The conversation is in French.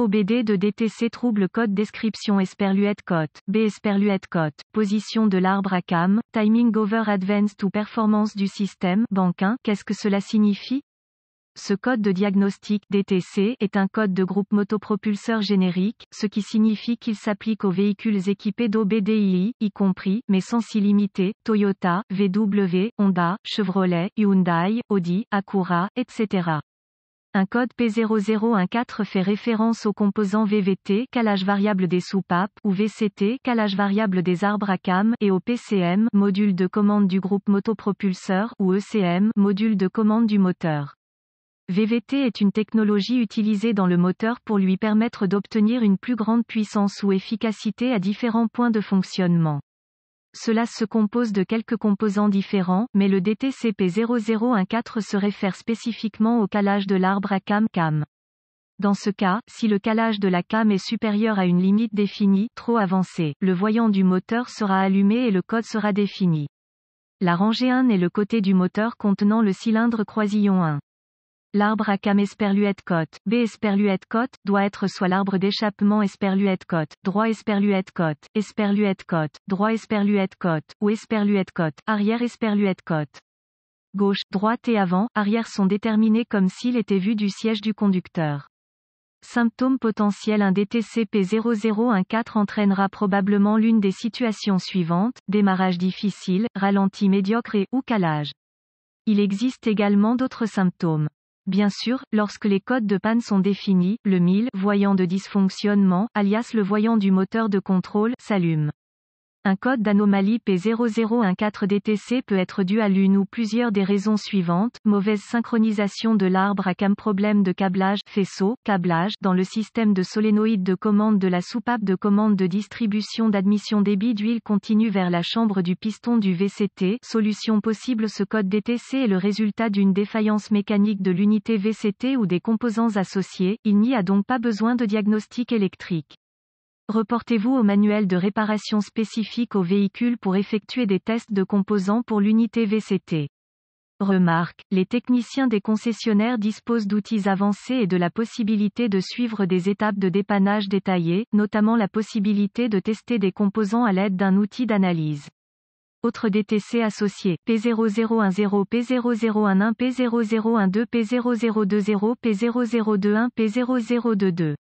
OBD de DTC trouble code description esperluette Code, B esperluette cote, position de l'arbre à cam, timing over advanced ou performance du système, banquin, qu'est-ce que cela signifie ce code de diagnostic DTC est un code de groupe motopropulseur générique, ce qui signifie qu'il s'applique aux véhicules équipés d'OBDI, y compris, mais sans s'y limiter, Toyota, VW, Honda, Chevrolet, Hyundai, Audi, Acura, etc. Un code P0014 fait référence au composant VVT, calage variable des soupapes, ou VCT, calage variable des arbres à cam, et au PCM, module de commande du groupe motopropulseur, ou ECM, module de commande du moteur. VVT est une technologie utilisée dans le moteur pour lui permettre d'obtenir une plus grande puissance ou efficacité à différents points de fonctionnement. Cela se compose de quelques composants différents, mais le DTCP0014 se réfère spécifiquement au calage de l'arbre à cam cam. Dans ce cas, si le calage de la cam est supérieur à une limite définie, trop avancée, le voyant du moteur sera allumé et le code sera défini. La rangée 1 est le côté du moteur contenant le cylindre croisillon 1. L'arbre à cam esperluette cote B esperluette cote doit être soit l'arbre d'échappement esperluette cote droit esperluette cote esperluette cote droit esperluette cote ou esperluette cote arrière esperluette cote Gauche, droite et avant, arrière sont déterminés comme s'il était vu du siège du conducteur. Symptômes potentiels un DTCP 0014 entraînera probablement l'une des situations suivantes, démarrage difficile, ralenti médiocre et ou calage. Il existe également d'autres symptômes. Bien sûr, lorsque les codes de panne sont définis, le 1000, voyant de dysfonctionnement, alias le voyant du moteur de contrôle, s'allume. Un code d'anomalie P0014DTC peut être dû à l'une ou plusieurs des raisons suivantes. Mauvaise synchronisation de l'arbre à cam problème de câblage, faisceau, câblage, dans le système de solénoïde de commande de la soupape de commande de distribution d'admission débit d'huile continue vers la chambre du piston du VCT. Solution possible ce code DTC est le résultat d'une défaillance mécanique de l'unité VCT ou des composants associés. Il n'y a donc pas besoin de diagnostic électrique. Reportez-vous au manuel de réparation spécifique au véhicule pour effectuer des tests de composants pour l'unité VCT. Remarque, les techniciens des concessionnaires disposent d'outils avancés et de la possibilité de suivre des étapes de dépannage détaillées, notamment la possibilité de tester des composants à l'aide d'un outil d'analyse. Autres DTC associés, P0010, P0011, P0012, P0020, P0021, P0022.